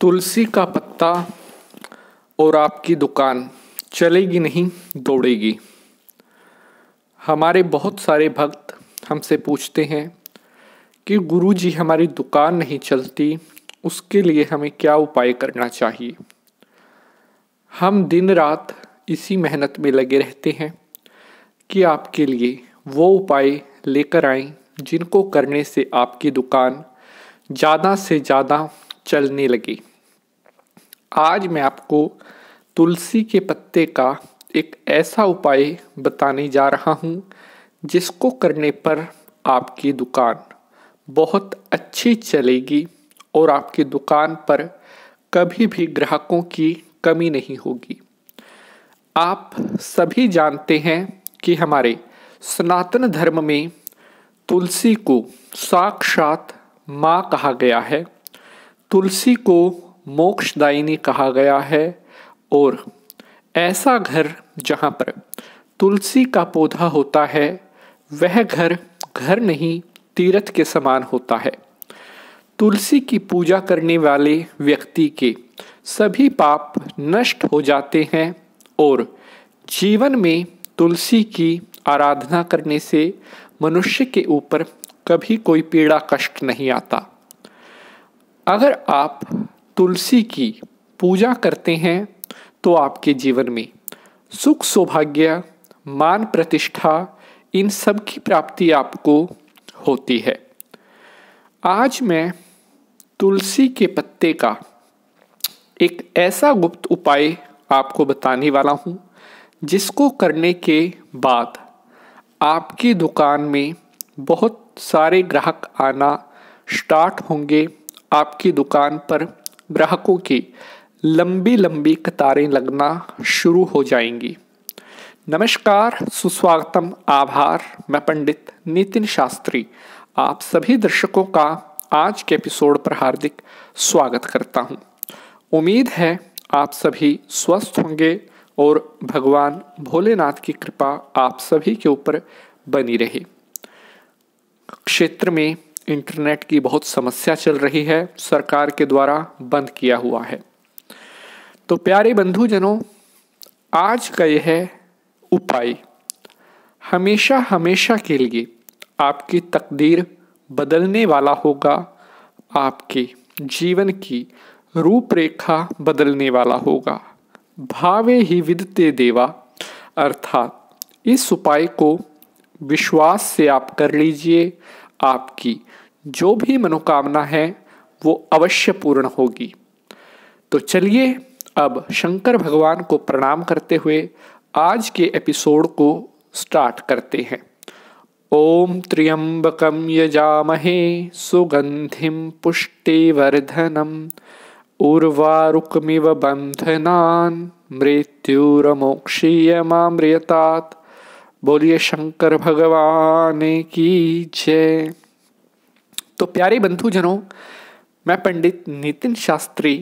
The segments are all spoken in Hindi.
तुलसी का पत्ता और आपकी दुकान चलेगी नहीं दौड़ेगी हमारे बहुत सारे भक्त हमसे पूछते हैं कि गुरु जी हमारी दुकान नहीं चलती उसके लिए हमें क्या उपाय करना चाहिए हम दिन रात इसी मेहनत में लगे रहते हैं कि आपके लिए वो उपाय लेकर आएं जिनको करने से आपकी दुकान ज़्यादा से ज़्यादा चलने लगी आज मैं आपको तुलसी के पत्ते का एक ऐसा उपाय बताने जा रहा हूँ जिसको करने पर आपकी दुकान बहुत अच्छी चलेगी और आपकी दुकान पर कभी भी ग्राहकों की कमी नहीं होगी आप सभी जानते हैं कि हमारे सनातन धर्म में तुलसी को साक्षात माँ कहा गया है तुलसी को मोक्षदायिनी कहा गया है और ऐसा घर जहाँ पर तुलसी का पौधा होता है वह घर घर नहीं तीर्थ के समान होता है तुलसी की पूजा करने वाले व्यक्ति के सभी पाप नष्ट हो जाते हैं और जीवन में तुलसी की आराधना करने से मनुष्य के ऊपर कभी कोई पीड़ा कष्ट नहीं आता अगर आप तुलसी की पूजा करते हैं तो आपके जीवन में सुख सौभाग्य मान प्रतिष्ठा इन सब की प्राप्ति आपको होती है आज मैं तुलसी के पत्ते का एक ऐसा गुप्त उपाय आपको बताने वाला हूँ जिसको करने के बाद आपकी दुकान में बहुत सारे ग्राहक आना स्टार्ट होंगे आपकी दुकान पर ग्राहकों की लंबी लंबी कतारें लगना शुरू हो जाएंगी नमस्कार सुस्वागतम आभार मैं पंडित नितिन शास्त्री आप सभी दर्शकों का आज के एपिसोड पर हार्दिक स्वागत करता हूं। उम्मीद है आप सभी स्वस्थ होंगे और भगवान भोलेनाथ की कृपा आप सभी के ऊपर बनी रहे क्षेत्र में इंटरनेट की बहुत समस्या चल रही है सरकार के द्वारा बंद किया हुआ है तो प्यारे बंधुजनों आज का यह उपाय हमेशा हमेशा के लिए आपकी तकदीर बदलने वाला होगा आपके जीवन की रूपरेखा बदलने वाला होगा भावे ही विदते देवा अर्थात इस उपाय को विश्वास से आप कर लीजिए आपकी जो भी मनोकामना है वो अवश्य पूर्ण होगी तो चलिए अब शंकर भगवान को प्रणाम करते हुए आज के एपिसोड को स्टार्ट करते हैं ओम त्र्यंबकम यजामहे सुगंधिम पुष्टिवर्धनम उर्वारुकमिव बंधनान् मृत्युरमोक्षीयमाम्रियतात् बोलिए शंकर भगवान की जय तो प्यारे बंधुजनों मैं पंडित नितिन शास्त्री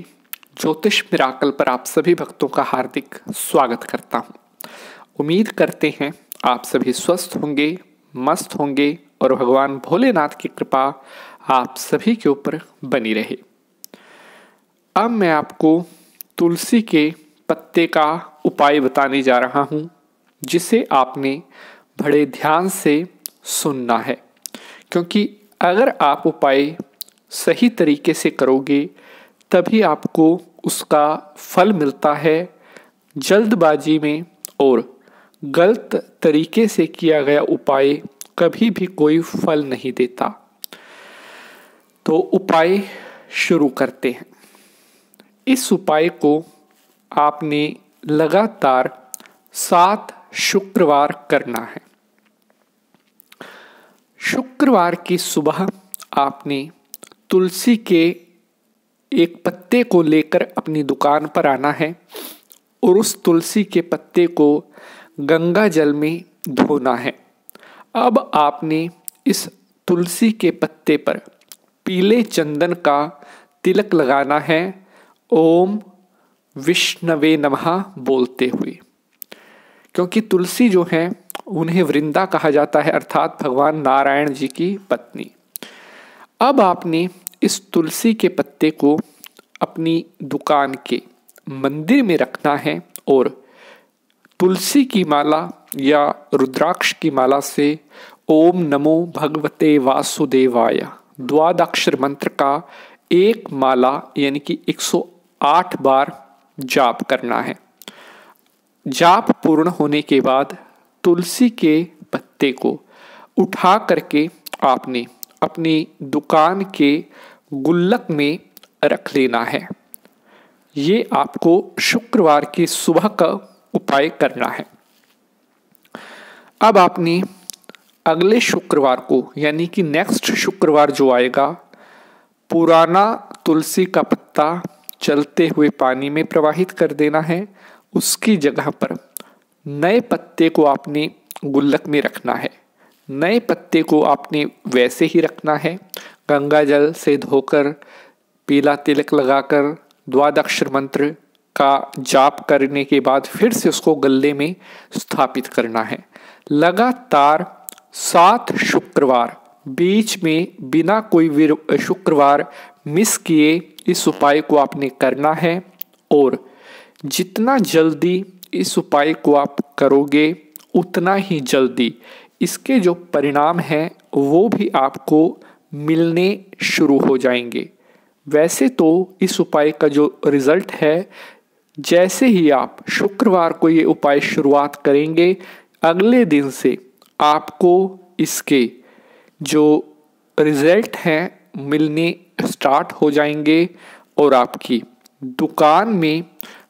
ज्योतिष मिराकल पर आप सभी भक्तों का हार्दिक स्वागत करता हूँ उम्मीद करते हैं आप सभी स्वस्थ होंगे मस्त होंगे और भगवान भोलेनाथ की कृपा आप सभी के ऊपर बनी रहे अब मैं आपको तुलसी के पत्ते का उपाय बताने जा रहा हूँ जिसे आपने बड़े ध्यान से सुनना है क्योंकि अगर आप उपाय सही तरीके से करोगे तभी आपको उसका फल मिलता है जल्दबाजी में और गलत तरीके से किया गया उपाय कभी भी कोई फल नहीं देता तो उपाय शुरू करते हैं इस उपाय को आपने लगातार सात शुक्रवार करना है शुक्रवार की सुबह आपने तुलसी के एक पत्ते को लेकर अपनी दुकान पर आना है और उस तुलसी के पत्ते को गंगा जल में धोना है अब आपने इस तुलसी के पत्ते पर पीले चंदन का तिलक लगाना है ओम विष्णवे नमः बोलते हुए क्योंकि तुलसी जो है उन्हें वृंदा कहा जाता है अर्थात भगवान नारायण जी की पत्नी अब आपने इस तुलसी के पत्ते को अपनी दुकान के मंदिर में रखना है और तुलसी की माला या रुद्राक्ष की माला से ओम नमो भगवते वासुदेवाय द्वादक्षर मंत्र का एक माला यानी कि 108 बार जाप करना है जाप पूर्ण होने के बाद तुलसी के पत्ते को उठा करके आपने अपनी दुकान के गुल्लक में रख लेना है ये आपको शुक्रवार की सुबह का उपाय करना है अब आपने अगले शुक्रवार को यानी कि नेक्स्ट शुक्रवार जो आएगा पुराना तुलसी का पत्ता चलते हुए पानी में प्रवाहित कर देना है उसकी जगह पर नए पत्ते को आपने गुल्लक में रखना है नए पत्ते को आपने वैसे ही रखना है गंगा जल से धोकर पीला तिलक लगाकर द्वादक्षर मंत्र का जाप करने के बाद फिर से उसको गले में स्थापित करना है लगातार सात शुक्रवार बीच में बिना कोई शुक्रवार मिस किए इस उपाय को आपने करना है और जितना जल्दी इस उपाय को आप करोगे उतना ही जल्दी इसके जो परिणाम हैं वो भी आपको मिलने शुरू हो जाएंगे वैसे तो इस उपाय का जो रिज़ल्ट है जैसे ही आप शुक्रवार को ये उपाय शुरुआत करेंगे अगले दिन से आपको इसके जो रिज़ल्ट हैं मिलने स्टार्ट हो जाएंगे और आपकी दुकान में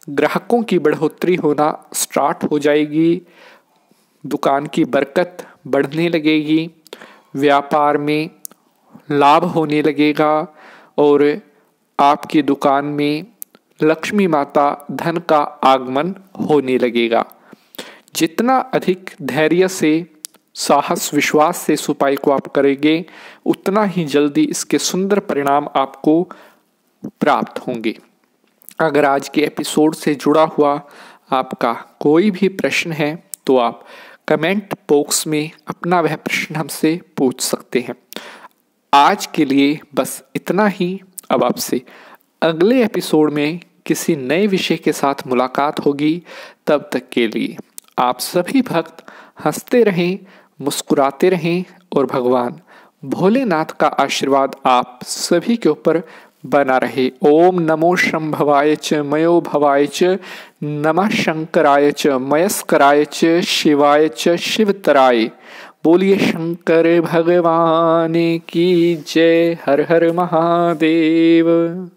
ग्राहकों की बढ़ोतरी होना स्टार्ट हो जाएगी दुकान की बरकत बढ़ने लगेगी व्यापार में लाभ होने लगेगा और आपकी दुकान में लक्ष्मी माता धन का आगमन होने लगेगा जितना अधिक धैर्य से साहस विश्वास से इस उपाय को आप करेंगे उतना ही जल्दी इसके सुंदर परिणाम आपको प्राप्त होंगे अगर आज के एपिसोड से जुड़ा हुआ आपका कोई भी प्रश्न है तो आप कमेंट बॉक्स में अपना वह प्रश्न हमसे पूछ सकते हैं आज के लिए बस इतना ही अब आपसे अगले एपिसोड में किसी नए विषय के साथ मुलाकात होगी तब तक के लिए आप सभी भक्त हंसते रहें मुस्कुराते रहें और भगवान भोलेनाथ का आशीर्वाद आप सभी के ऊपर बना रहे ओम नमो शंभवाय च मयो भवाय च नम शंकराय च मयस्कराय च शिवाय च शिवतराय बोलिए शंकर भगवान की जय हर हर महादेव